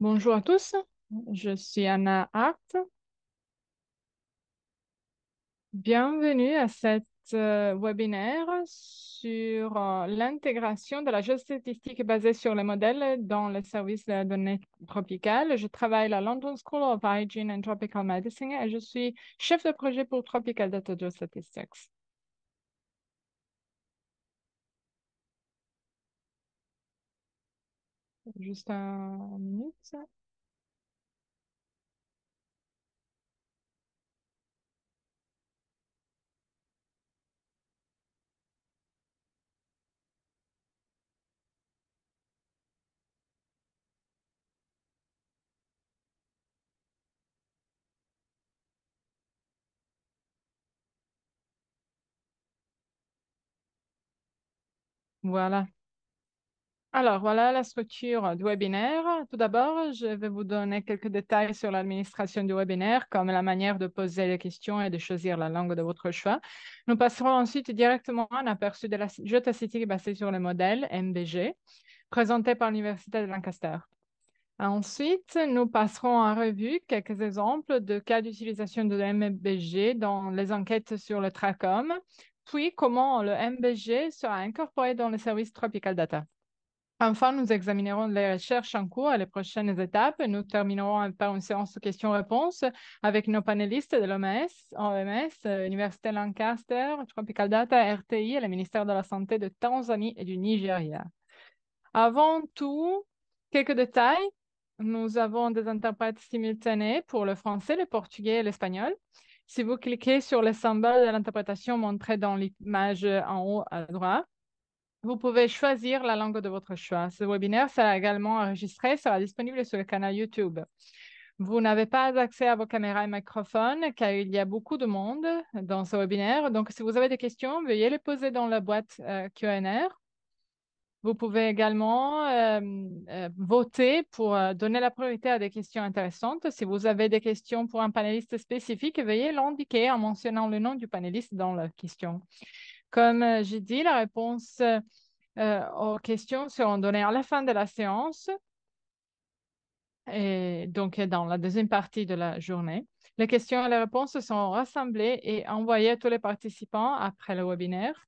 Bonjour à tous, je suis Anna Hart. Bienvenue à cet euh, webinaire sur euh, l'intégration de la géostatistique basée sur les modèles dans les services de données tropicales. Je travaille à la London School of Hygiene and Tropical Medicine et je suis chef de projet pour Tropical Data Geostatistics. Juste un minute. Voilà. Alors, voilà la structure du webinaire. Tout d'abord, je vais vous donner quelques détails sur l'administration du webinaire, comme la manière de poser les questions et de choisir la langue de votre choix. Nous passerons ensuite directement à un aperçu de la jetacity basée sur le modèle MBG, présenté par l'Université de Lancaster. Ensuite, nous passerons en revue quelques exemples de cas d'utilisation de MBG dans les enquêtes sur le TRACOM, puis comment le MBG sera incorporé dans le service Tropical Data. Enfin, nous examinerons les recherches en cours et les prochaines étapes. Nous terminerons par une séance de questions-réponses avec nos panélistes de l'OMS, OMS, Lancaster, Tropical Data, RTI et le ministère de la Santé de Tanzanie et du Nigeria. Avant tout, quelques détails. Nous avons des interprètes simultanés pour le français, le portugais et l'espagnol. Si vous cliquez sur le symbole de l'interprétation montré dans l'image en haut à droite, vous pouvez choisir la langue de votre choix. Ce webinaire sera également enregistré, sera disponible sur le canal YouTube. Vous n'avez pas accès à vos caméras et microphones car il y a beaucoup de monde dans ce webinaire. Donc, si vous avez des questions, veuillez les poser dans la boîte euh, Q&R. Vous pouvez également euh, euh, voter pour donner la priorité à des questions intéressantes. Si vous avez des questions pour un panéliste spécifique, veuillez l'indiquer en mentionnant le nom du panéliste dans la question. Comme euh, j'ai dit, la réponse euh, euh, aux questions seront données à la fin de la séance, et donc dans la deuxième partie de la journée. Les questions et les réponses sont rassemblées et envoyées à tous les participants après le webinaire.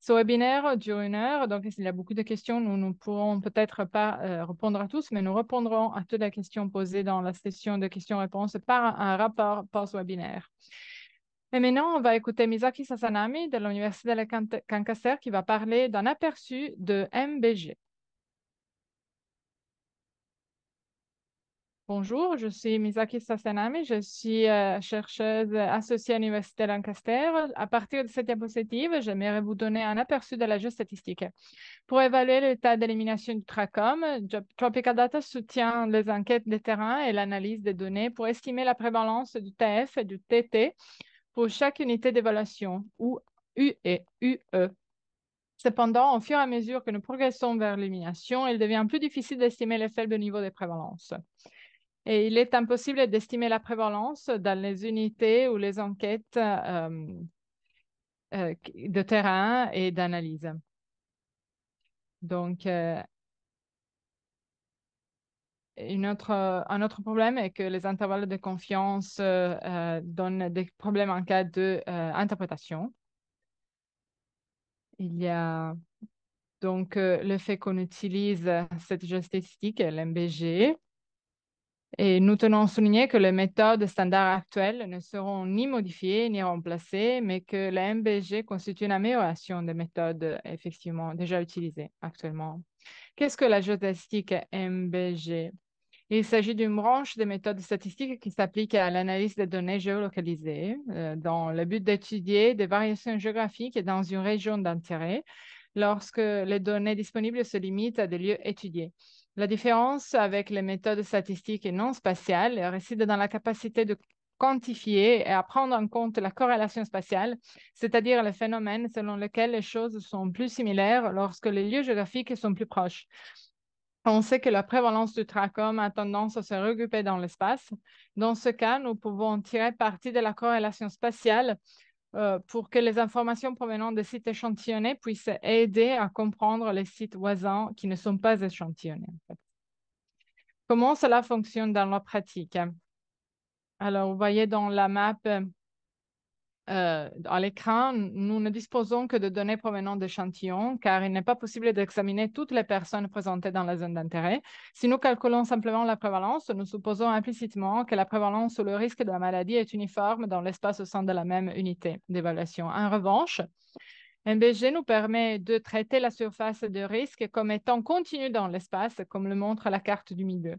Ce webinaire dure une heure, donc s'il y a beaucoup de questions, nous ne pourrons peut-être pas répondre à tous, mais nous répondrons à toutes les questions posées dans la session de questions-réponses par un rapport post-webinaire. Et maintenant, on va écouter Misaki Sasanami de l'Université de Lancaster qui va parler d'un aperçu de MBG. Bonjour, je suis Misaki Sasanami, je suis euh, chercheuse associée à l'Université de Lancaster. À partir de cette diapositive, j'aimerais vous donner un aperçu de la géostatistique. statistique. Pour évaluer l'état d'élimination du TRACOM, Tropical Data soutient les enquêtes de terrain et l'analyse des données pour estimer la prévalence du TF et du TT pour chaque unité d'évaluation, ou UE. Cependant, au fur et à mesure que nous progressons vers l'élimination, il devient plus difficile d'estimer les faibles niveaux de prévalence. Et il est impossible d'estimer la prévalence dans les unités ou les enquêtes euh, euh, de terrain et d'analyse. Donc, euh, autre, un autre problème est que les intervalles de confiance euh, euh, donnent des problèmes en cas d'interprétation. Euh, Il y a donc le fait qu'on utilise cette statistique, l'MBG, et nous tenons à souligner que les méthodes standards actuelles ne seront ni modifiées ni remplacées, mais que la MBG constitue une amélioration des méthodes effectivement déjà utilisées actuellement. Qu'est-ce que la statistique MBG il s'agit d'une branche des méthodes statistiques qui s'applique à l'analyse des données géolocalisées euh, dans le but d'étudier des variations géographiques dans une région d'intérêt lorsque les données disponibles se limitent à des lieux étudiés. La différence avec les méthodes statistiques non spatiales réside dans la capacité de quantifier et à prendre en compte la corrélation spatiale, c'est-à-dire le phénomène selon lequel les choses sont plus similaires lorsque les lieux géographiques sont plus proches on sait que la prévalence du trachome a tendance à se regrouper dans l'espace. Dans ce cas, nous pouvons tirer parti de la corrélation spatiale euh, pour que les informations provenant des sites échantillonnés puissent aider à comprendre les sites voisins qui ne sont pas échantillonnés. Comment cela fonctionne dans la pratique? Alors, vous voyez dans la map euh, à l'écran, nous ne disposons que de données provenant d'échantillons, car il n'est pas possible d'examiner toutes les personnes présentées dans la zone d'intérêt. Si nous calculons simplement la prévalence, nous supposons implicitement que la prévalence ou le risque de la maladie est uniforme dans l'espace au sein de la même unité d'évaluation. En revanche, MBG nous permet de traiter la surface de risque comme étant continue dans l'espace, comme le montre la carte du milieu.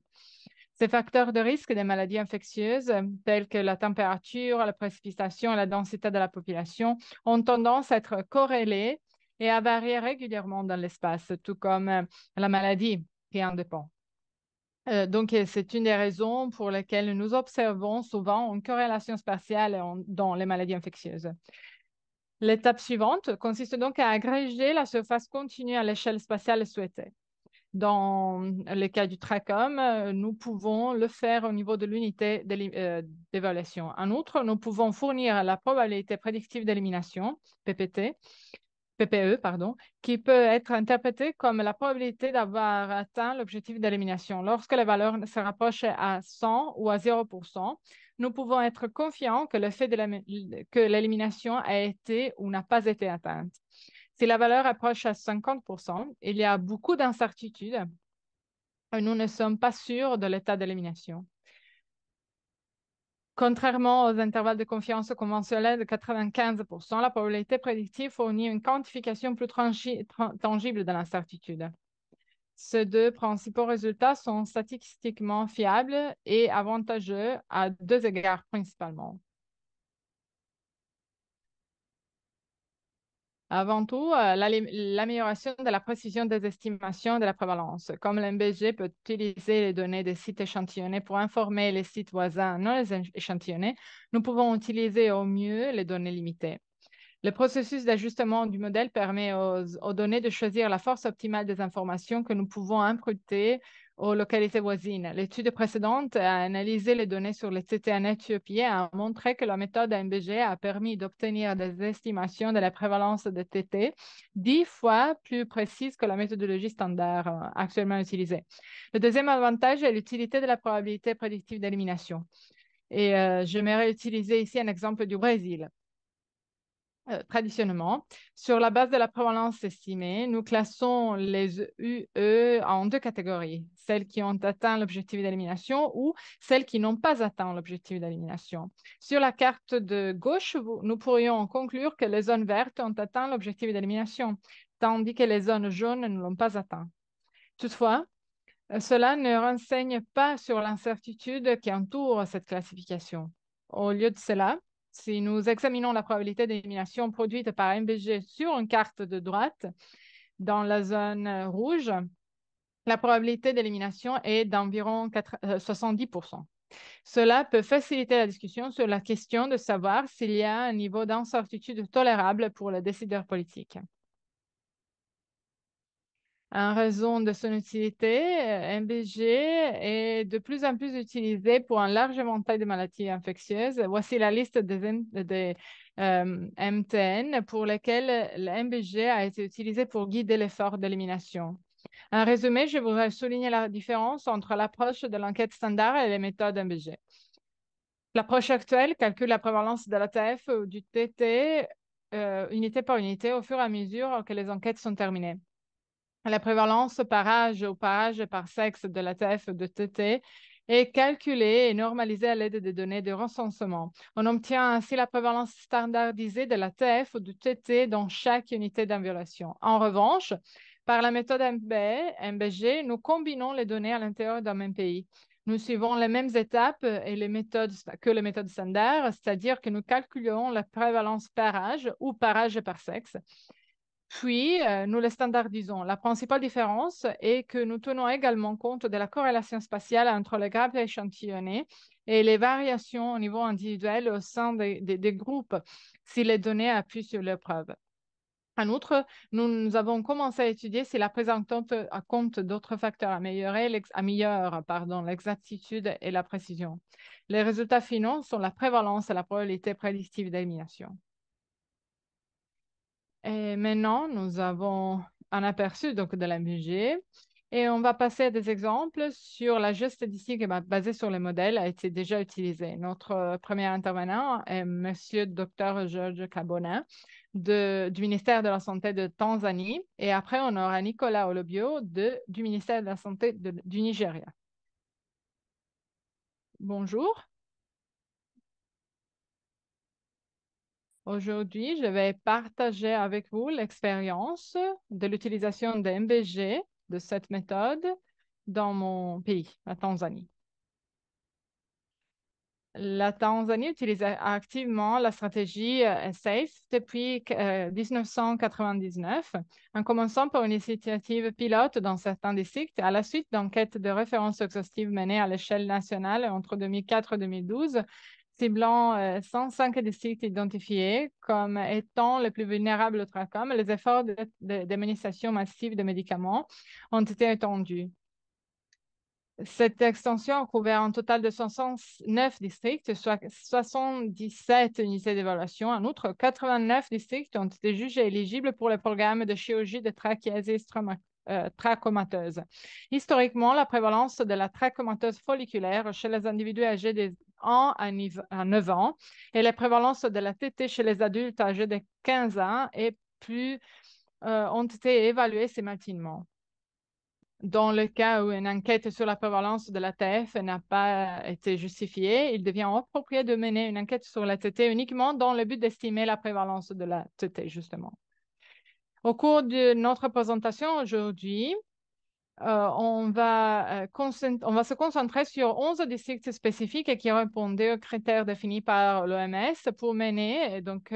Ces facteurs de risque des maladies infectieuses, euh, tels que la température, la précipitation et la densité de la population, ont tendance à être corrélés et à varier régulièrement dans l'espace, tout comme euh, la maladie qui en dépend. Euh, donc, c'est une des raisons pour lesquelles nous observons souvent une corrélation spatiale dans les maladies infectieuses. L'étape suivante consiste donc à agréger la surface continue à l'échelle spatiale souhaitée. Dans le cas du TRACOM, euh, nous pouvons le faire au niveau de l'unité euh, d'évaluation. En outre, nous pouvons fournir la probabilité prédictive d'élimination, PPT, PPE, pardon, qui peut être interprétée comme la probabilité d'avoir atteint l'objectif d'élimination. Lorsque la valeur se rapproche à 100 ou à 0 nous pouvons être confiants que que l'élimination a été ou n'a pas été atteinte. Si la valeur approche à 50%, il y a beaucoup d'incertitudes et nous ne sommes pas sûrs de l'état d'élimination. Contrairement aux intervalles de confiance conventionnels de 95%, la probabilité prédictive fournit une quantification plus tangible de l'incertitude. Ces deux principaux résultats sont statistiquement fiables et avantageux à deux égards principalement. Avant tout, euh, l'amélioration de la précision des estimations de la prévalence, comme l'MBG peut utiliser les données des sites échantillonnés pour informer les sites voisins non échantillonnés, nous pouvons utiliser au mieux les données limitées. Le processus d'ajustement du modèle permet aux, données de choisir la force optimale des informations que nous pouvons imputer aux localités voisines. L'étude précédente a analysé les données sur les en Éthiopie et a montré que la méthode AMBG a permis d'obtenir des estimations de la prévalence de TT dix fois plus précises que la méthodologie standard euh, actuellement utilisée. Le deuxième avantage est l'utilité de la probabilité prédictive d'élimination. Et euh, j'aimerais utiliser ici un exemple du Brésil. Euh, traditionnellement. Sur la base de la prévalence estimée, nous classons les UE en deux catégories, celles qui ont atteint l'objectif d'élimination ou celles qui n'ont pas atteint l'objectif d'élimination. Sur la carte de gauche, nous pourrions conclure que les zones vertes ont atteint l'objectif d'élimination, tandis que les zones jaunes ne l'ont pas atteint. Toutefois, euh, cela ne renseigne pas sur l'incertitude qui entoure cette classification. Au lieu de cela, si nous examinons la probabilité d'élimination produite par MBG sur une carte de droite dans la zone euh, rouge, la probabilité d'élimination est d'environ 70 euh, Cela peut faciliter la discussion sur la question de savoir s'il y a un niveau d'incertitude tolérable pour le décideur politique. En raison de son utilité, MBG euh, est de plus en plus utilisé pour un large éventail de maladies infectieuses. Voici la liste des, MTN euh, pour lesquelles MBG a été utilisé pour guider l'effort d'élimination. En résumé, je voudrais souligner la différence entre l'approche de l'enquête standard et les méthodes MBG. L'approche actuelle calcule la prévalence de l'ATF ou du TT euh, unité par unité au fur et à mesure que les enquêtes sont terminées. La prévalence par âge ou par âge par sexe de la TF de TT est calculée et normalisée à l'aide des données de recensement. On obtient ainsi la prévalence standardisée de la TF ou de TT dans chaque unité d'inviolation. En revanche, par la méthode MB, MBG, nous combinons les données à l'intérieur d'un même pays. Nous suivons les mêmes étapes et les méthodes que les méthodes standard, c'est-à-dire que nous calculons la prévalence par âge ou par âge par sexe puis, euh, nous les standardisons. La principale différence est que nous tenons également compte de la corrélation spatiale entre les graves échantillonnés et les variations au niveau individuel au sein des, groupes si les données appuient sur l'épreuve. En outre, nous, avons commencé à étudier si la présentante compte d'autres facteurs améliorés, l'exactitude et la précision. Les résultats finaux sont la prévalence et la probabilité prédictive d'élimination. Et maintenant, nous avons un aperçu donc, de la musée, et on va passer à des exemples sur la qui va basée sur les modèles a été déjà utilisée. Notre euh, premier intervenant est M. Dr. Georges Cabonin de, du ministère de la Santé de Tanzanie et après on aura Nicolas Olobio de, du ministère de la Santé du Nigeria. Bonjour. Aujourd'hui, je vais partager avec vous l'expérience de l'utilisation de MBG, de cette méthode, dans mon pays, la Tanzanie. La Tanzanie utilise activement la stratégie euh, SAFE depuis 1999, euh, en commençant par une initiative pilote dans certains districts à la suite d'enquêtes de référence exhaustive menées à l'échelle nationale entre 2004 et 2012 ciblant 105 districts identifiés comme étant les plus vulnérables au tracom, les efforts d'administration massive de médicaments ont été étendus. Cette extension a couvert un total de 69 districts, soit 77 unités d'évaluation. En outre, 89 districts ont été jugés éligibles pour le programme de chirurgie de trachéasie euh, trachomateuse. Historiquement, la prévalence de la trachomateuse folliculaire chez les individus âgés de 1 à 9 ans et la prévalence de la TT chez les adultes âgés de 15 ans et plus euh, ont été évaluées sémantiquement dans le cas où une enquête sur la prévalence de la TF n'a pas été justifiée, il devient approprié de mener une enquête sur la TT uniquement dans le but d'estimer la prévalence de la TT, justement. Au cours de notre présentation aujourd'hui, euh, euh, on, va, se concentrer sur 11 districts spécifiques qui répondaient aux critères définis par l'OMS pour mener donc,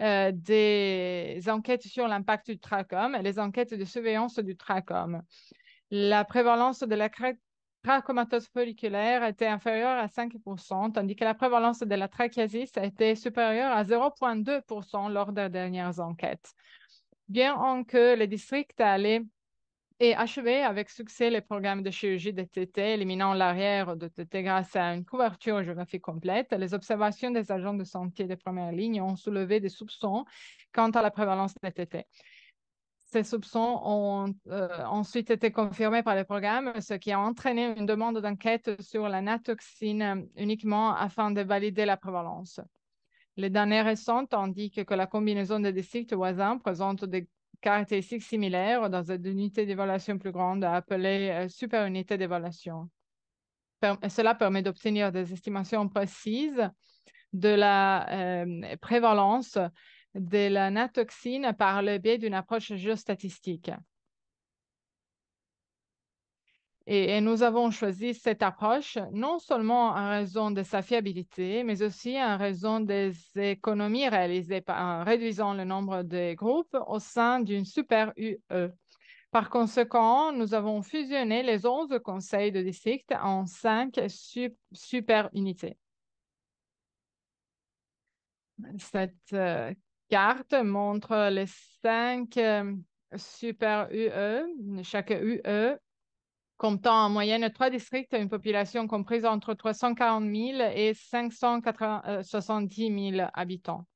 euh, des enquêtes sur l'impact du trachome et les enquêtes de surveillance du trachome. La prévalence de la trachomatose folliculaire était inférieure à 5 tandis que la prévalence de la trachiasis était supérieure à 0,2 lors des dernières enquêtes bien que le district allait et achevé avec succès les programmes de chirurgie des TT, éliminant l'arrière de TT grâce à une couverture géographique complète, les observations des agents de santé de première ligne ont soulevé des soupçons quant à la prévalence des TT. Ces soupçons ont euh, ensuite été confirmés par le programme, ce qui a entraîné une demande d'enquête sur la natoxine uniquement afin de valider la prévalence. Les données récentes indiquent que la combinaison des districts voisins présente des caractéristiques similaires dans une unité d'évaluation plus grande appelée euh, superunité d'évaluation. cela permet d'obtenir des estimations précises de la euh, prévalence de la natoxine par le biais d'une approche géostatistique. Et, nous avons choisi cette approche non seulement en raison de sa fiabilité, mais aussi en raison des économies réalisées en réduisant le nombre de groupes au sein d'une super UE. Par conséquent, nous avons fusionné les 11 conseils de district en 5 super unités. Cette carte montre les 5 super UE. Chaque UE comptant en moyenne trois districts, une population comprise entre 340 000 et 570 000 euh, habitants.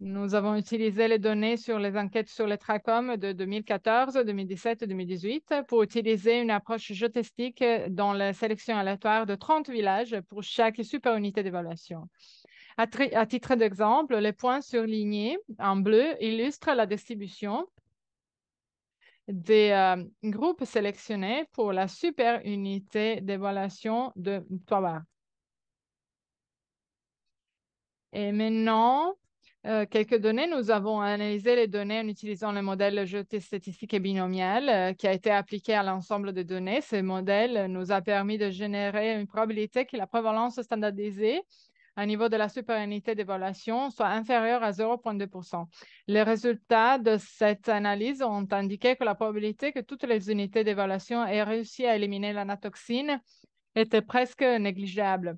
Nous avons utilisé les données sur les enquêtes sur les TRACOM de 2014, 2017 et 2018 pour utiliser une approche jetistique dans la sélection aléatoire de 30 villages pour chaque superunité d'évaluation. à titre d'exemple, les points surlignés en bleu illustrent la distribution des euh, groupes sélectionnés pour la super unité d'évaluation de Tobar. Et maintenant, euh, quelques données. Nous avons analysé les données en utilisant le modèle jeté statistique et binomial euh, qui a été appliqué à l'ensemble des données. Ce modèle nous a permis de générer une probabilité que la prévalence standardisée un niveau de la superunité d'évaluation soit inférieur à 0,2%. Les résultats de cette analyse ont indiqué que la probabilité que toutes les unités d'évaluation aient réussi à éliminer l'anatoxine était presque négligeable,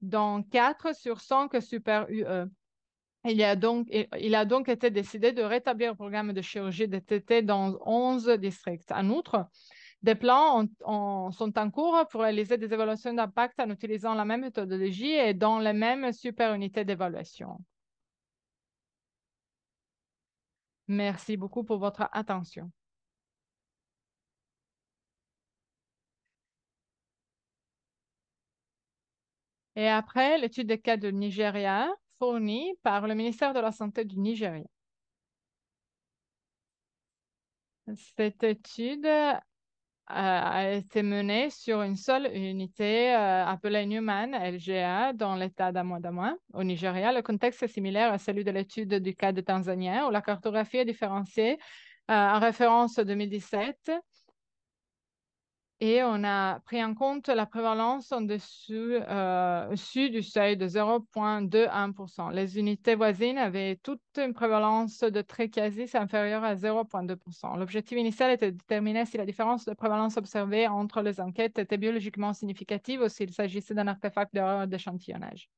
dans 4 sur 100 que Super UE. Il a, donc, il a donc été décidé de rétablir le programme de chirurgie de TT dans 11 districts. En outre, des plans sont en cours pour réaliser des évaluations d'impact en utilisant la même méthodologie et dans les mêmes unités d'évaluation. Merci beaucoup pour votre attention. Et après, l'étude des cas du de Nigeria fournie par le ministère de la Santé du Nigeria. Cette étude a été menée sur une seule unité euh, appelée Newman LGA dans l'État d'Amadama, au Nigeria. Le contexte est similaire à celui de l'étude du cas de Tanzania où la cartographie est différenciée euh, en référence 2017 et on a pris en compte la prévalence en dessous euh, du seuil de 0,21%. Les unités voisines avaient toute une prévalence de quasi inférieure à 0,2%. L'objectif initial était de déterminer si la différence de prévalence observée entre les enquêtes était biologiquement significative ou s'il s'agissait d'un artefact d'erreur d'échantillonnage.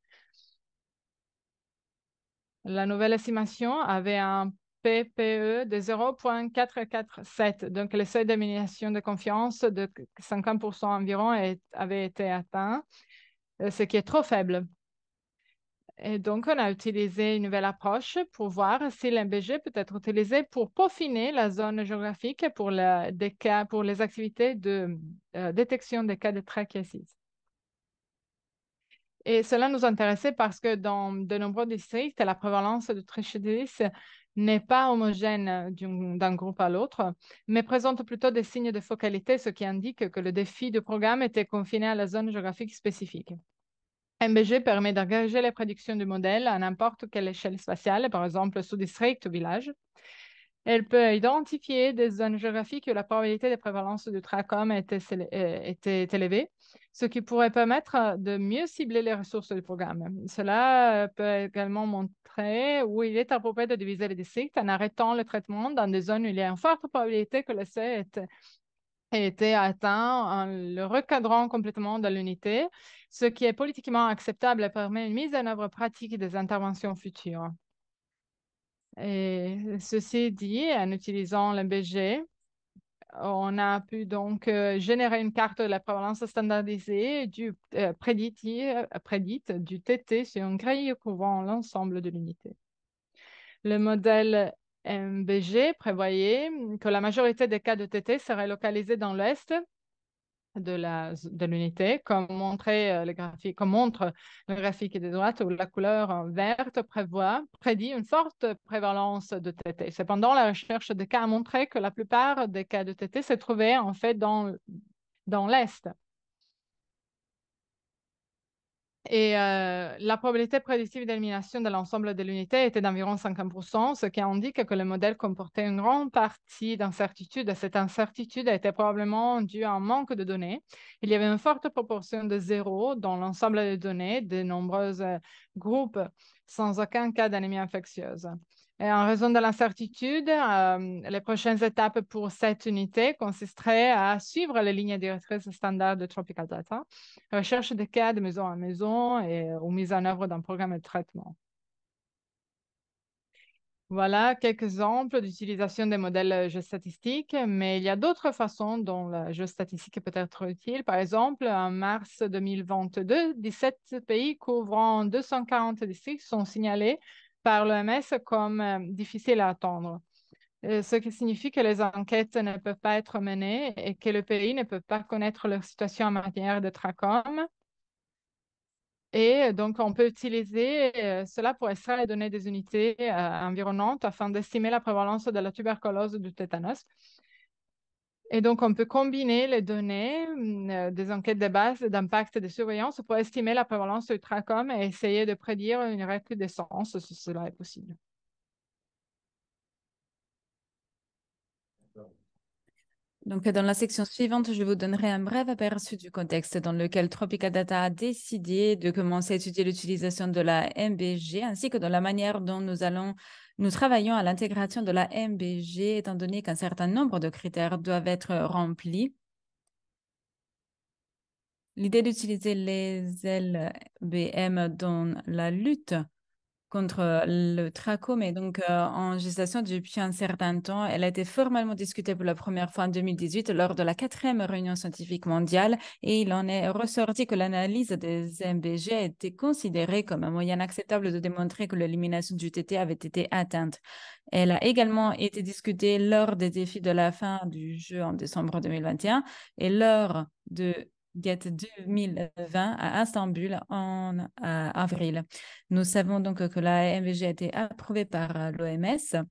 La nouvelle estimation avait un E de 0,447. Donc, le seuil d'amélioration de confiance de 50% environ avait été atteint, euh, ce qui est trop faible. Et donc, on a utilisé une nouvelle approche pour voir si l'MBG peut être utilisé pour peaufiner la zone géographique pour, les activités de euh, détection des cas de trachéasis. Et cela nous intéressait parce que dans de nombreux districts, la prévalence de trachéasis n'est pas homogène euh, d'un groupe à l'autre, mais présente plutôt des signes de focalité, ce qui indique que le défi du programme était confiné à la zone géographique spécifique. MBG permet d'engager les prédictions du modèle à n'importe quelle échelle spatiale, par exemple sous district ou village, elle peut identifier des zones géographiques où la probabilité de prévalence du trachome était, euh, était, élevée, ce qui pourrait permettre euh, de mieux cibler les ressources du programme. Cela euh, peut également montrer où il est approprié de diviser les districts en arrêtant le traitement dans des zones où il y a une forte probabilité que le C été atteint en le recadrant complètement dans l'unité, ce qui est politiquement acceptable et permet une mise en œuvre pratique des interventions futures. Et ceci dit, en utilisant l'MBG, on a pu donc euh, générer une carte de la prévalence standardisée du euh, prédit euh, prédite du TT sur une grille couvrant l'ensemble de l'unité. Le modèle MBG prévoyait que la majorité des cas de TT seraient localisés dans l'Est de l'unité, comme euh, comme montre le graphique de droite où la couleur euh, verte prévoit prédit une forte prévalence de TT. Cependant, la recherche des cas a montré que la plupart des cas de TT se trouvaient en fait dans dans l'est. Et euh, la probabilité prédictive d'élimination de l'ensemble de l'unité était d'environ 50%, ce qui indique que le modèle comportait une grande partie d'incertitude. Cette incertitude était probablement due à un manque de données. Il y avait une forte proportion de zéros dans l'ensemble des données de nombreux euh, groupes sans aucun cas d'anémie infectieuse en raison de l'incertitude, euh, les prochaines étapes pour cette unité consisteraient à suivre les lignes directrices standards de Tropical Data, recherche de cas de maison à maison et, mise en œuvre d'un programme de traitement. Voilà quelques exemples d'utilisation des modèles géostatistiques, mais il y a d'autres façons dont la géostatistique peut être utile. Par exemple, en mars 2022, 17 pays couvrant 240 districts sont signalés par l'OMS comme euh, difficile à attendre, euh, ce qui signifie que les enquêtes ne peuvent pas être menées et que le pays ne peut pas connaître leur situation en matière de tracom. Et donc, on peut utiliser euh, cela pour extraire les données des unités environnantes afin d'estimer la prévalence de la tuberculose du tétanos. Et donc, on peut combiner les données mm, euh, des enquêtes de base d'impact de surveillance pour estimer la prévalence du TRACOM et essayer de prédire une recrudescence si cela est possible. Donc, dans la section suivante, je vous donnerai un bref aperçu du contexte dans lequel Tropica Data a décidé de commencer à étudier l'utilisation de la MBG, ainsi que dans la manière dont nous allons nous travaillons à l'intégration de la MBG étant donné qu'un certain nombre de critères doivent être remplis. L'idée d'utiliser les LBM dans la lutte contre le trachome. mais donc, en gestation depuis un certain temps, elle a été formellement discutée pour la première fois en 2018 lors de la quatrième réunion scientifique mondiale. Et il en est ressorti que l'analyse des MBG était considérée comme un moyen acceptable de démontrer que l'élimination du TT avait été atteinte. Elle a également été discutée lors des défis de la fin du jeu en décembre 2021 et lors de Get 2020 à Istanbul en avril. Nous savons donc que la MVG a été approuvée par euh, l'OMS,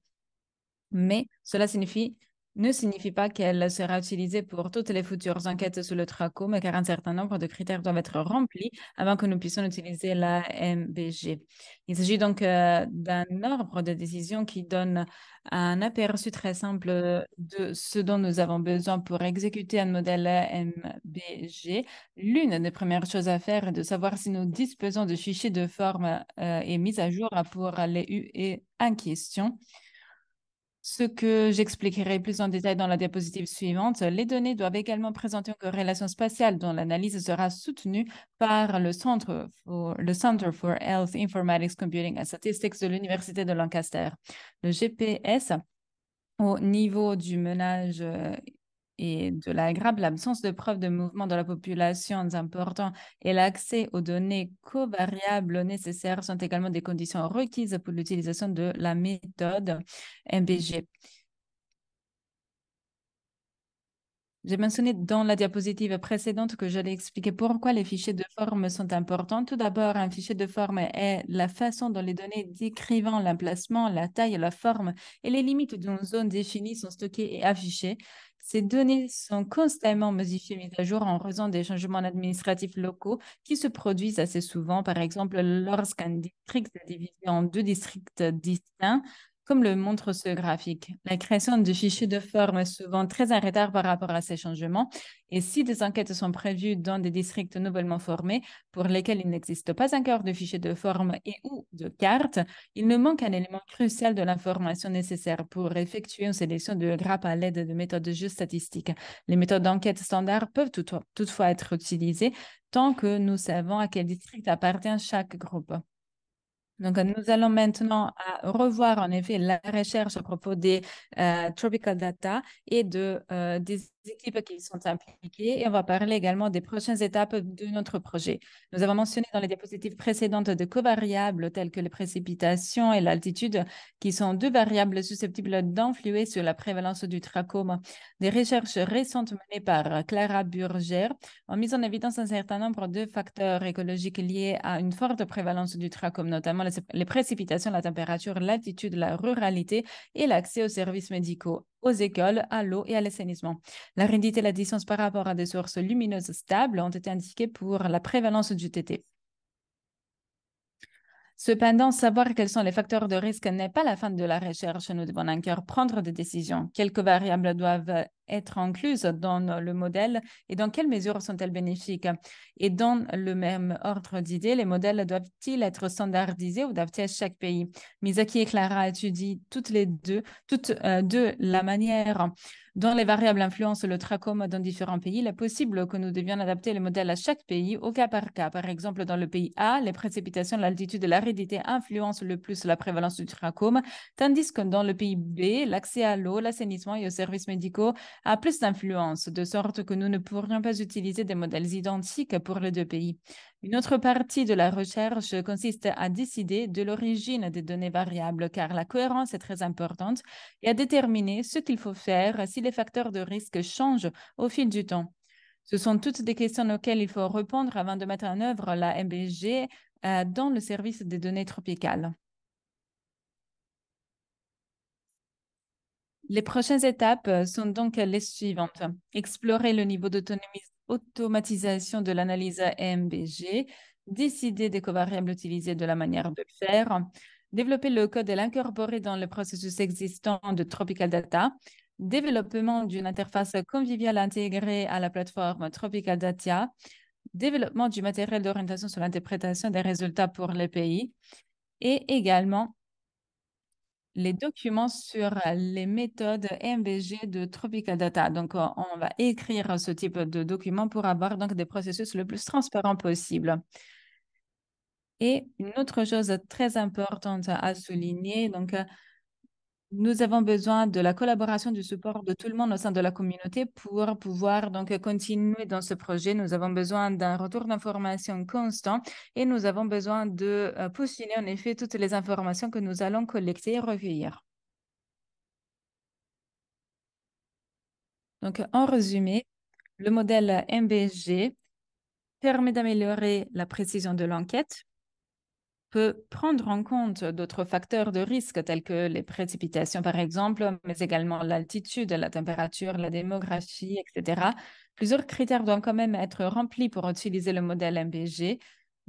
mais cela signifie ne signifie pas qu'elle sera utilisée pour toutes les futures enquêtes sur le traco, mais car un certain nombre de critères doivent être remplis avant que nous puissions utiliser la MBG. Il s'agit donc euh, d'un ordre de décision qui donne un aperçu très simple de ce dont nous avons besoin pour exécuter un modèle MBG. L'une des premières choses à faire est de savoir si nous disposons de fichiers de forme euh, et mise à jour pour les UE en question ce que j'expliquerai plus en détail dans la diapositive suivante, les données doivent également présenter une corrélation spatiale dont l'analyse sera soutenue par le Centre for, for Health Informatics Computing and Statistics de l'Université de Lancaster. Le GPS au niveau du ménage euh, et de la grappe, l'absence de preuves de mouvement de la population importants et l'accès aux données covariables nécessaires sont également des conditions requises pour l'utilisation de la méthode MBG. J'ai mentionné dans la diapositive précédente que j'allais expliquer pourquoi les fichiers de forme sont importants. Tout d'abord, un fichier de forme est la façon dont les données décrivant l'emplacement, la taille, la forme et les limites d'une zone définie sont stockées et affichées. Ces données sont constamment modifiées, mises à jour en raison des changements administratifs locaux qui se produisent assez souvent. Par exemple, lorsqu'un district est divisé en deux districts distincts, comme le montre ce graphique, la création de fichiers de forme est souvent très en retard par rapport à ces changements et si des enquêtes sont prévues dans des districts nouvellement formés pour lesquels il n'existe pas encore de fichiers de forme et ou de cartes, il ne manque un élément crucial de l'information nécessaire pour effectuer une sélection de grappes à l'aide de méthodes de statistiques. Les méthodes d'enquête standard peuvent toutefois être utilisées tant que nous savons à quel district appartient chaque groupe. Donc, nous allons maintenant euh, revoir en effet la recherche à propos des euh, tropical data et de, euh, des équipes qui sont impliquées et on va parler également des prochaines étapes de notre projet. Nous avons mentionné dans les diapositives précédentes de covariables telles que les précipitations et l'altitude qui sont deux variables susceptibles d'influer sur la prévalence du trachome. Des recherches récentes menées par Clara Burger ont mis en évidence un certain nombre de facteurs écologiques liés à une forte prévalence du trachome, notamment les précipitations, la température, l'altitude, la ruralité et l'accès aux services médicaux aux écoles, à l'eau et à l'assainissement. La rendite et la distance par rapport à des sources lumineuses stables ont été indiquées pour la prévalence du TT. Cependant, savoir quels sont les facteurs de risque n'est pas la fin de la recherche. Nous devons encore prendre des décisions. Quelques variables doivent être incluses dans le modèle et dans quelles mesures sont-elles bénéfiques Et dans le même ordre d'idées, les modèles doivent-ils être standardisés ou doivent-ils à chaque pays Misaki et Clara étudient toutes les deux, toutes euh, deux la manière dont les variables influencent le trachome dans différents pays. Il est possible que nous devions adapter les modèles à chaque pays au cas par cas. Par exemple, dans le pays A, les précipitations, l'altitude et l'aridité influencent le plus la prévalence du trachome, tandis que dans le pays B, l'accès à l'eau, l'assainissement et aux services médicaux a plus d'influence, de sorte que nous ne pourrions pas utiliser des modèles identiques pour les deux pays. Une autre partie de la recherche consiste à décider de l'origine des données variables, car la cohérence est très importante, et à déterminer ce qu'il faut faire si les facteurs de risque changent au fil du temps. Ce sont toutes des questions auxquelles il faut répondre avant de mettre en œuvre la MBG euh, dans le service des données tropicales. Les prochaines étapes euh, sont donc euh, les suivantes. Explorer le niveau d'automatisation de l'analyse MBG, décider des covariables utilisées de la manière de faire, développer le code et l'incorporer dans le processus existant de Tropical Data, développement d'une interface conviviale intégrée à la plateforme Tropical Data, développement du matériel d'orientation sur l'interprétation des résultats pour les pays et également les documents sur euh, les méthodes MBG de Tropical Data. Donc, euh, on va écrire ce type de documents pour avoir donc des processus le plus transparents possible. Et une autre chose très importante à souligner, donc, euh, nous avons besoin de la collaboration, du support de tout le monde au sein de la communauté pour pouvoir donc continuer dans ce projet. Nous avons besoin d'un retour d'information constant et nous avons besoin de euh, poussiner en effet toutes les informations que nous allons collecter et recueillir. Donc, en résumé, le modèle MBG permet d'améliorer la précision de l'enquête, peut prendre en compte d'autres facteurs de risque tels que les précipitations, par exemple, mais également l'altitude, la température, la démographie, etc. Plusieurs critères doivent quand même être remplis pour utiliser le modèle MBG.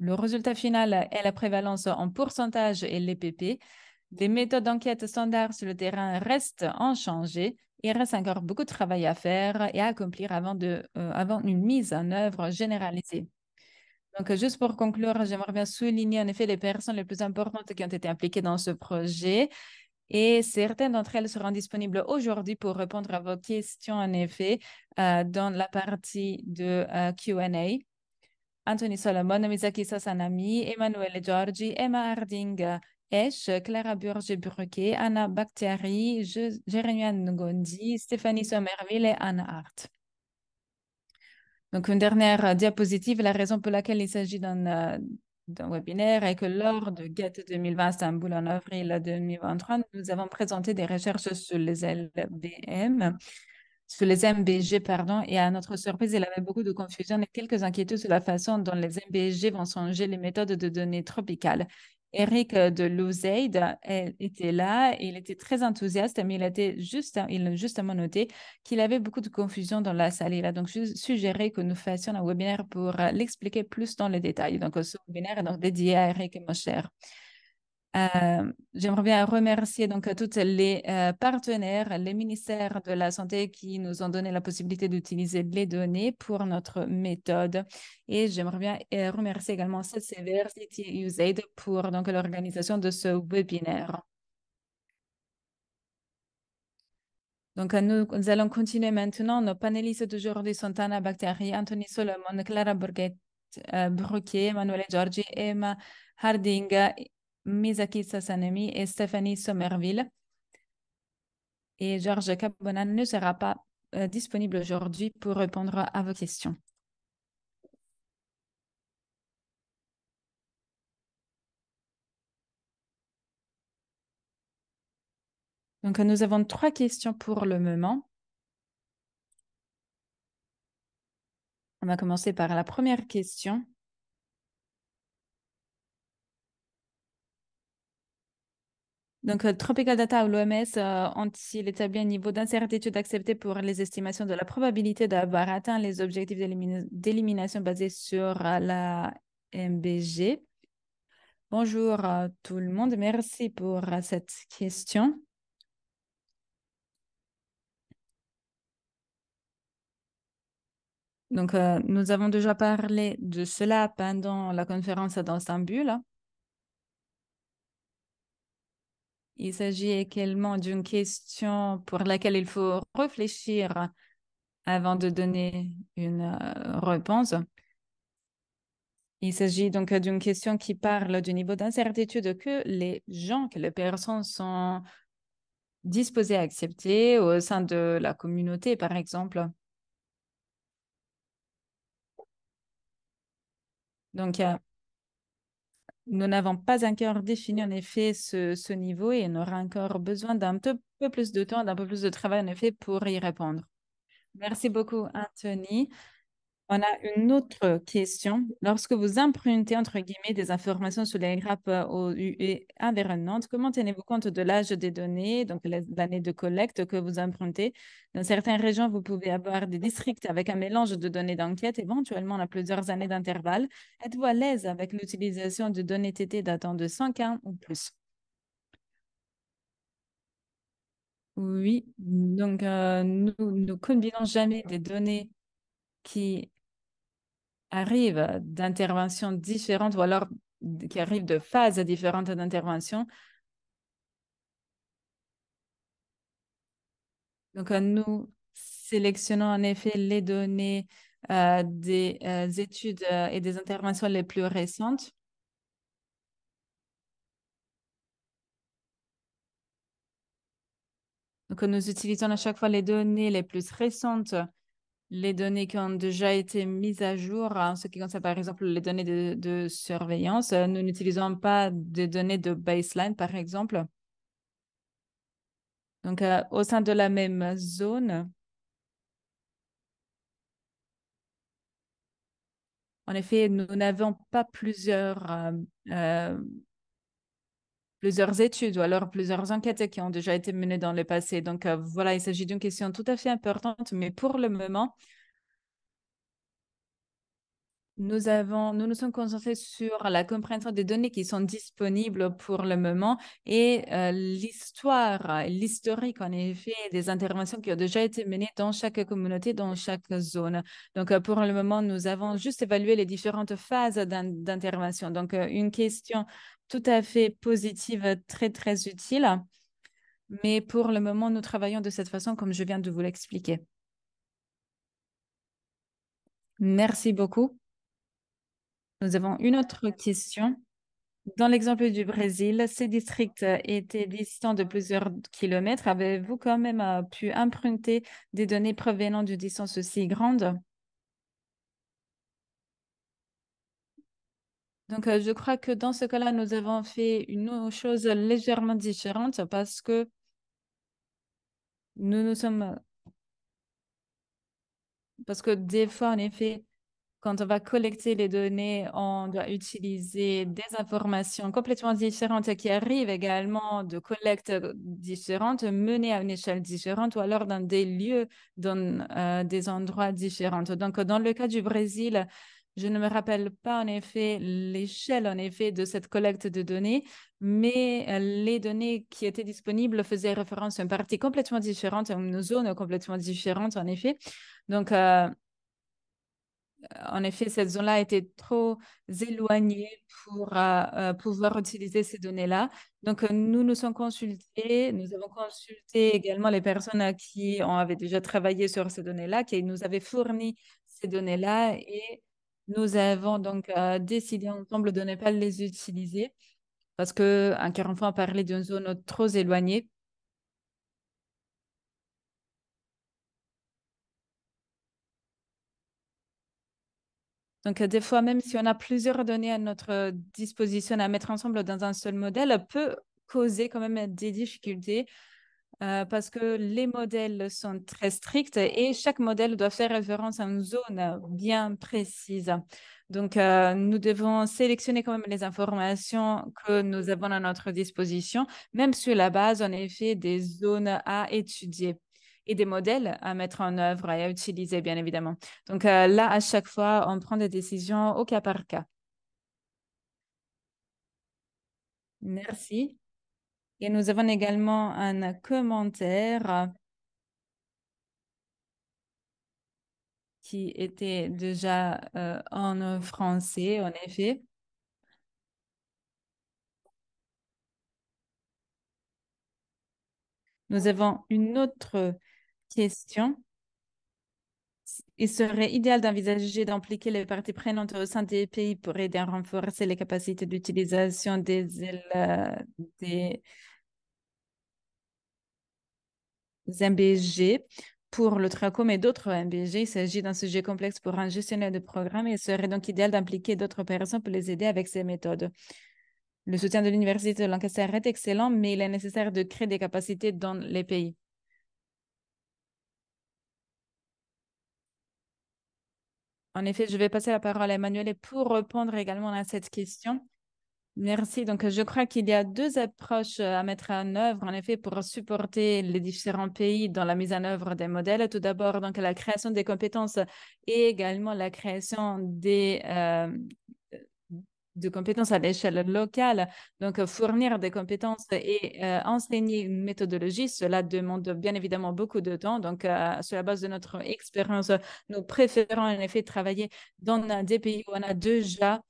Le résultat final est la prévalence en pourcentage et l'EPP. Des méthodes d'enquête standard sur le terrain restent inchangées. Il reste encore beaucoup de travail à faire et à accomplir avant, de, euh, avant une mise en œuvre généralisée. Donc, juste pour conclure, j'aimerais bien souligner en effet les personnes les plus importantes qui ont été impliquées dans ce projet. Et certaines d'entre elles seront disponibles aujourd'hui pour répondre à vos questions, en effet, euh, dans la partie de euh, QA. Anthony Solomon, Misaki Sasanami, Emmanuel Giorgi, Emma Harding, Esch, Clara burge bruquet Anna Bakhtiari, Jérémy Ngondi, Stéphanie Somerville et Anna Hart. Donc, une dernière euh, diapositive, la raison pour laquelle il s'agit d'un euh, webinaire est que lors de GET 2020 Istanbul en avril 2023, nous avons présenté des recherches sur les LBM, sur les MBG, pardon, et à notre surprise, il y avait beaucoup de confusion et quelques inquiétudes sur la façon dont les MBG vont changer les méthodes de données tropicales. Eric euh, de Lauseide était là, il était très enthousiaste, mais il juste, a justement noté qu'il avait beaucoup de confusion dans la salle. Il a donc suggéré que nous fassions un webinaire pour euh, l'expliquer plus dans le détail. Donc, ce webinaire est donc dédié à Eric et mon cher. Euh, j'aimerais bien remercier donc toutes les euh, partenaires, les ministères de la santé qui nous ont donné la possibilité d'utiliser les données pour notre méthode. Et j'aimerais bien euh, remercier également cette City USAID pour donc l'organisation de ce webinaire. Donc, nous, allons continuer maintenant. Nos panélistes d'aujourd'hui sont Anna Bacteri, Anthony Solomon, Clara Burguet, Bruquier, Emanuele Giorgi, Emma Harding, Mizaki Sasanemi et Stéphanie Somerville. Et Georges Cabona ne sera pas euh, disponible aujourd'hui pour répondre à vos questions. Donc, nous avons trois questions pour le moment. On va commencer par la première question. Donc, euh, Tropical Data ou l'OMS euh, ont-ils établi un niveau d'incertitude accepté pour les estimations de la probabilité d'avoir atteint les objectifs d'élimination basés sur euh, la MBG Bonjour tout le monde, merci pour cette question. Donc, nous avons déjà parlé de cela pendant la conférence d'Istanbul. Il s'agit également d'une question pour laquelle il faut réfléchir avant de donner une euh, réponse. Il s'agit donc d'une question qui parle du niveau d'incertitude que les gens, que les personnes sont disposées à accepter au sein de la communauté, par exemple. Donc, il y a nous n'avons pas encore défini en effet ce, niveau et on aura encore besoin d'un peu plus de temps, d'un peu plus de travail en effet pour y répondre. Merci beaucoup, Anthony. On a une autre question. Lorsque vous impruntez, entre guillemets, des informations sur les grappes OUE environnantes, comment tenez-vous compte de l'âge des données, donc l'année de collecte que vous impruntez? Dans certaines régions, vous pouvez avoir des districts avec un mélange de données d'enquête, éventuellement à plusieurs années d'intervalle. Êtes-vous à l'aise avec l'utilisation de données TT datant de 5 ans ou plus Oui, donc euh, nous ne combinons jamais des données qui arrivent d'interventions différentes ou alors qui arrivent de phases différentes d'intervention. Donc, euh, nous sélectionnons en effet les données euh, des euh, études et des interventions les plus récentes. Donc, nous utilisons à chaque fois les données les plus récentes les données qui ont déjà été mises à jour, en hein, ce qui concerne par exemple les données de, surveillance. Euh, nous n'utilisons pas des données de baseline, par exemple. Donc, euh, au sein de la même zone, en effet, nous n'avons pas plusieurs euh, plusieurs études ou alors plusieurs enquêtes qui ont déjà été menées dans le passé. Donc euh, voilà, il s'agit d'une question tout à fait importante, mais pour le moment, nous, avons, nous nous sommes concentrés sur la compréhension des données qui sont disponibles pour le moment et euh, l'histoire, l'historique en effet des interventions qui ont déjà été menées dans chaque communauté, dans chaque zone. Donc euh, pour le moment, nous avons juste évalué les différentes phases d'intervention. Donc une question tout à fait positive, euh, très, très utile. Mais pour le moment, nous travaillons de cette façon, comme je viens de vous l'expliquer. Merci beaucoup. Nous avons une autre question. Dans l'exemple du Brésil, ces districts étaient distants de plusieurs kilomètres. Avez-vous quand même euh, pu imprunter des données provenant de distance aussi grande Donc, euh, je crois que dans ce cas-là, nous avons fait une chose légèrement différente parce que nous nous sommes... Parce que des fois, en effet, quand on va collecter les données, on doit utiliser des informations complètement différentes qui arrivent également de collectes différentes, menées à une échelle différente ou alors dans des lieux, dans euh, des endroits différents. Donc, dans le cas du Brésil, je ne me rappelle pas en effet l'échelle en effet de cette collecte de données, mais euh, les données qui étaient disponibles faisaient référence à une partie complètement différente, à une zone complètement différente en effet. Donc euh, en effet, cette zone-là était trop éloignée pour euh, pouvoir utiliser ces données-là. Donc, nous nous sommes consultés, nous avons consulté également les personnes qui ont, avaient déjà travaillé sur ces données-là, qui nous avaient fourni ces données-là et nous avons donc euh, décidé ensemble de ne pas les utiliser parce que qu'un fois, enfant parlait d'une zone trop éloignée. Donc, des fois, même si on a plusieurs données à notre disposition à mettre ensemble dans un seul modèle, peut causer quand même des difficultés euh, parce que les modèles sont très stricts et chaque modèle doit faire référence à une zone bien précise. Donc, euh, nous devons sélectionner quand même les informations que nous avons à notre disposition, même sur la base, en effet, des zones à étudier et des modèles à mettre en œuvre et à utiliser, bien évidemment. Donc euh, là, à chaque fois, on prend des décisions au cas par cas. Merci. Et nous avons également un commentaire qui était déjà euh, en français, en effet. Nous avons une autre question. Il serait idéal d'envisager d'impliquer les parties prenantes au sein des pays pour aider à renforcer les capacités d'utilisation des, euh, des MBG. Pour le TRACOM et d'autres MBG, il s'agit d'un sujet complexe pour un gestionnaire de programme et il serait donc idéal d'impliquer d'autres personnes pour les aider avec ces méthodes. Le soutien de l'Université de Lancaster est excellent, mais il est nécessaire de créer des capacités dans les pays. En effet, je vais passer la parole à Emmanuel pour répondre également à cette question. Merci. Donc, je crois qu'il y a deux approches euh, à mettre en œuvre, en effet, pour supporter les différents pays dans la mise en œuvre des modèles. Tout d'abord, donc, la création des compétences et également la création des, euh, de compétences à l'échelle locale. Donc, fournir des compétences et euh, enseigner une méthodologie, cela demande bien évidemment beaucoup de temps. Donc, sur la base de notre expérience, nous préférons en effet travailler dans des pays où on a déjà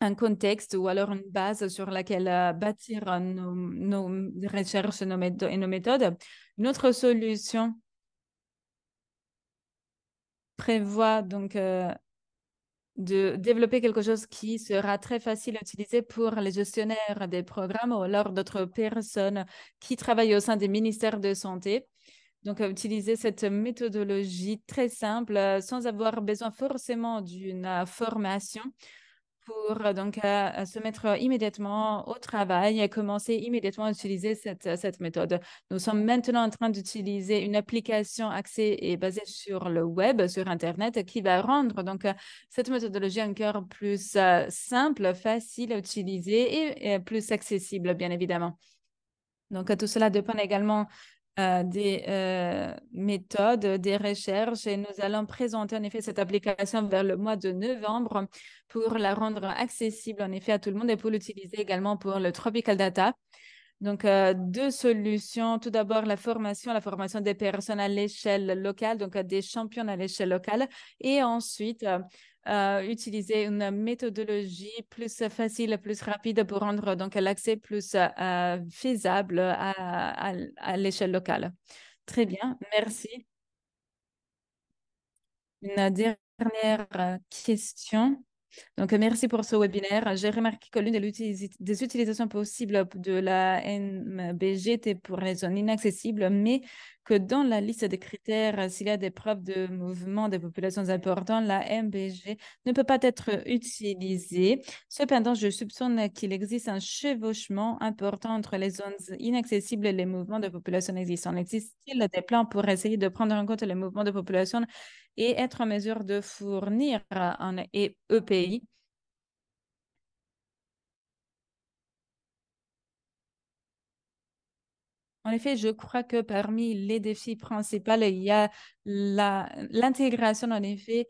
un contexte ou alors une base sur laquelle euh, bâtir euh, nos, recherches nos et nos méthodes. Notre solution prévoit donc euh, de développer quelque chose qui sera très facile à utiliser pour les gestionnaires des programmes ou alors d'autres personnes qui travaillent au sein des ministères de santé. Donc, utiliser cette méthodologie très simple sans avoir besoin forcément d'une formation pour euh, donc se mettre euh, immédiatement au travail et commencer immédiatement à utiliser euh, cette, méthode. Nous sommes maintenant en train d'utiliser une application axée et basée sur le web, sur Internet, qui va rendre donc cette méthodologie encore plus simple, facile à utiliser et, et plus accessible, bien évidemment. Donc, tout cela dépend également euh, des euh, méthodes, des recherches et nous allons présenter en effet cette application vers le mois de novembre pour la rendre accessible en effet à tout le monde et pour l'utiliser également pour le Tropical Data. Donc, euh, deux solutions. Tout d'abord, la formation, la formation des personnes à l'échelle locale, donc euh, des champions à l'échelle locale. Et ensuite, euh, utiliser une méthodologie plus facile, plus rapide pour rendre l'accès plus faisable à, à l'échelle locale. Très bien, merci. Une dernière question. Donc, euh, merci pour ce webinaire. J'ai remarqué que l'une des utilisations possibles de la MBG était pour les zones inaccessibles, mais que dans la liste des mm. critères, euh, s'il y a des preuves de mouvement des populations importantes, la MBG ne peut pas être utilisée. Cependant, je soupçonne qu'il existe un chevauchement important entre les zones inaccessibles et les mouvements de population existants. Existe-t-il des plans pour essayer de prendre en compte les mouvements de population et être en mesure de fournir euh, un EPI En effet, je crois que parmi les défis principaux, il y a l'intégration, en effet,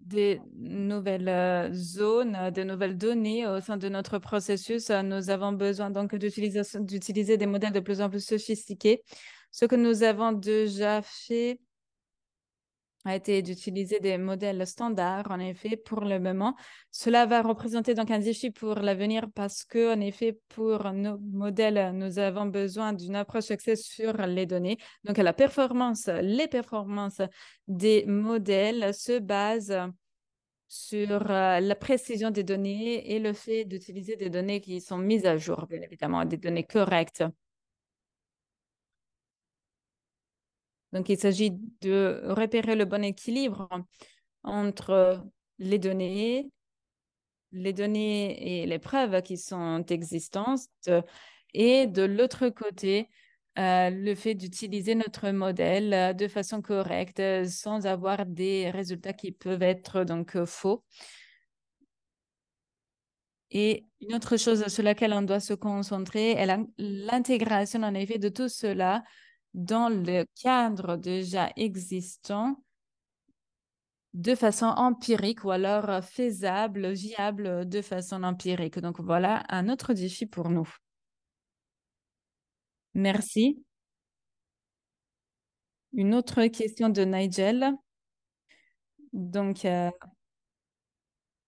des nouvelles euh, zones, euh, des nouvelles données au sein de notre processus. Euh, nous avons besoin donc d'utiliser des modèles de plus en plus sophistiqués. Ce que nous avons déjà fait a été d'utiliser des modèles standards, en effet, pour le moment. Cela va représenter donc un défi pour l'avenir parce que, en effet, pour nos modèles, nous avons besoin d'une approche axée sur les données. Donc, la performance, les performances des modèles se basent sur euh, la précision des données et le fait d'utiliser des données qui sont mises à jour, bien évidemment, des données correctes. Donc, il s'agit de repérer le bon équilibre entre euh, les données, les données et les preuves qui sont existantes, et de l'autre côté, euh, le fait d'utiliser notre modèle euh, de façon correcte sans avoir des résultats qui peuvent être donc faux. Et une autre chose sur laquelle on doit se concentrer est l'intégration en effet de tout cela dans le cadre déjà existant de façon empirique ou alors euh, faisable, viable de façon empirique. Donc voilà un autre défi pour nous. Merci. Une autre question de Nigel. Donc, euh,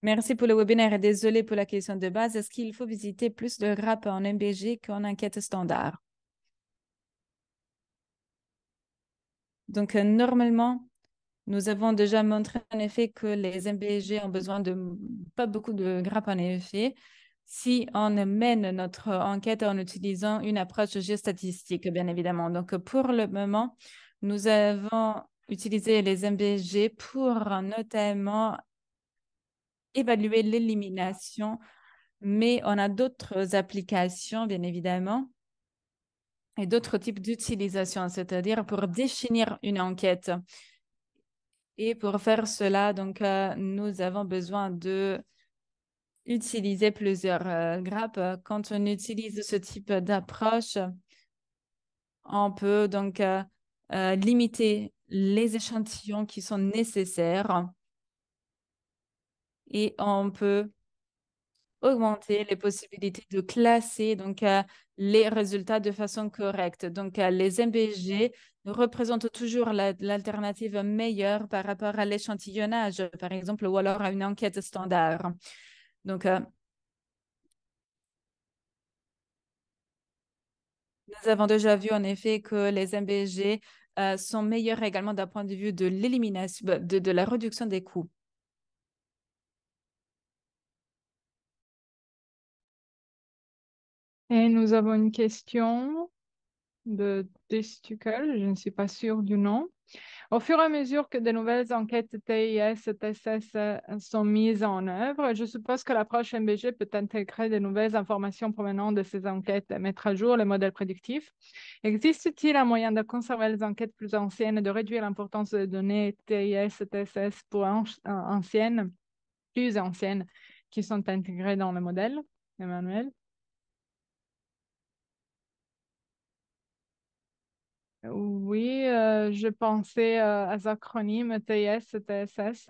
merci pour le webinaire et désolé pour la question de base. Est-ce qu'il faut visiter plus de grappes en MBG qu'en enquête standard? Donc, euh, normalement, nous avons déjà montré en effet que les MBG ont besoin de pas beaucoup de grappes en effet. Si on mène notre enquête en utilisant une approche géostatistique, bien évidemment. Donc, pour le moment, nous avons utilisé les MBG pour notamment évaluer l'élimination, mais on a d'autres applications, bien évidemment, et d'autres types d'utilisation, c'est-à-dire pour définir une enquête. Et pour faire cela, donc, euh, nous avons besoin de utiliser plusieurs euh, grappes. Quand on utilise ce type d'approche, on peut donc euh, limiter les échantillons qui sont nécessaires et on peut augmenter les possibilités de classer donc, euh, les résultats de façon correcte. Donc, euh, les MBG représentent toujours l'alternative meilleure par rapport à l'échantillonnage, par exemple, ou alors à une enquête standard. Donc, euh, nous avons déjà vu en effet que les MBG sont meilleurs également d'un point de vue de l'élimination, bah, de la réduction des coûts. Et nous avons une question de Destucal, je ne suis pas sûre du nom. Au fur et à mesure que de nouvelles enquêtes TIS, TSS sont mises en œuvre, je suppose que l'approche MBG peut intégrer de nouvelles informations provenant de ces enquêtes et mettre à jour les modèles prédictifs. Existe-t-il un moyen de conserver les enquêtes plus anciennes et de réduire l'importance des données TIS, TSS pour anciennes, plus anciennes, qui sont intégrées dans le modèle, Emmanuel? Oui, euh, je pensais euh, à l'acronyme TS, e TSS.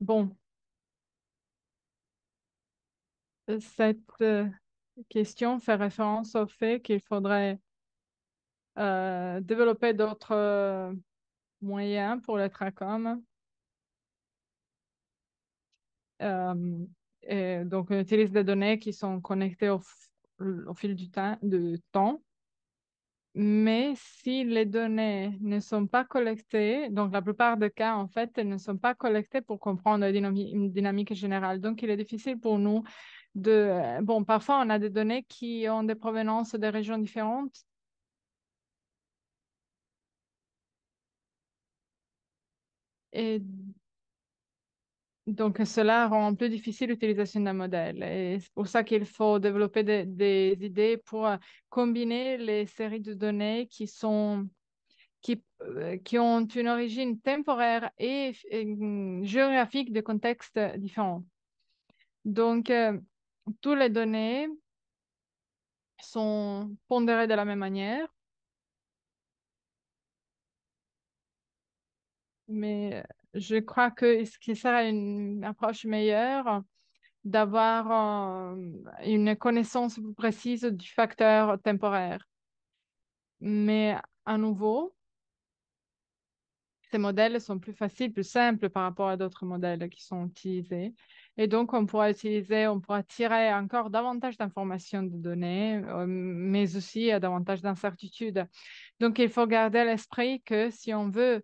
Bon, euh, cette question fait référence au fait qu'il faudrait développer d'autres moyens pour le TRACOM. et donc, on utilise des données qui sont connectées au au fil du temps, temps. Mais si les données ne sont pas collectées, donc la plupart des cas, en fait, elles ne sont pas collectées pour comprendre une dynamique générale. Donc, il est difficile pour nous de... Bon, parfois, on a des données qui ont des provenances de régions différentes. Et donc, cela rend plus difficile l'utilisation d'un modèle. Et c'est pour ça qu'il faut développer des, idées pour euh, combiner les séries de données qui sont qui, euh, ont une origine temporaire et, géographique de contextes différents. Donc, euh, toutes les données sont pondérées de la même manière. Mais je crois que ce qui serait une approche meilleure d'avoir une connaissance précise du facteur temporaire. Mais à nouveau, ces modèles sont plus faciles, plus simples par rapport à d'autres modèles qui sont utilisés. Et donc, on pourra utiliser, on pourra tirer encore davantage d'informations de données, euh, mais aussi euh, davantage d'incertitudes. Donc, il faut garder à l'esprit que si on veut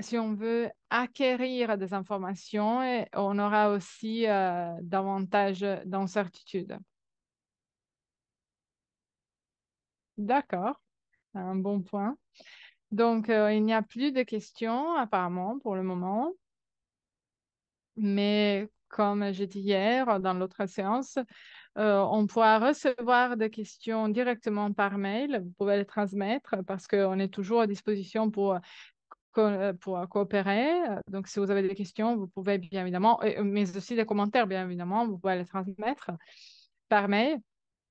si on veut acquérir des informations, on aura aussi euh, davantage d'incertitudes. D'accord, un bon point. Donc, euh, il n'y a plus de questions apparemment pour le moment. Mais comme j'ai dit hier dans l'autre séance, euh, on pourra recevoir des questions directement par mail. Vous pouvez les transmettre parce qu'on est toujours à disposition pour euh, pour euh, coopérer. Euh, donc, si vous avez des questions, vous pouvez bien évidemment, mais aussi des commentaires, bien évidemment, vous pouvez les transmettre par mail.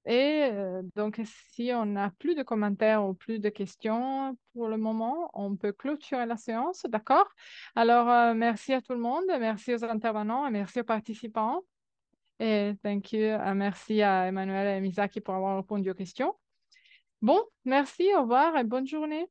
Et donc, si on n'a plus de commentaires ou plus de questions pour le moment, on peut clôturer la séance, d'accord Alors, merci à tout le monde, merci aux intervenants et merci aux participants. Et thank you, merci à Emmanuel et Misaki pour avoir répondu aux questions. Bon, merci, au revoir et bonne journée.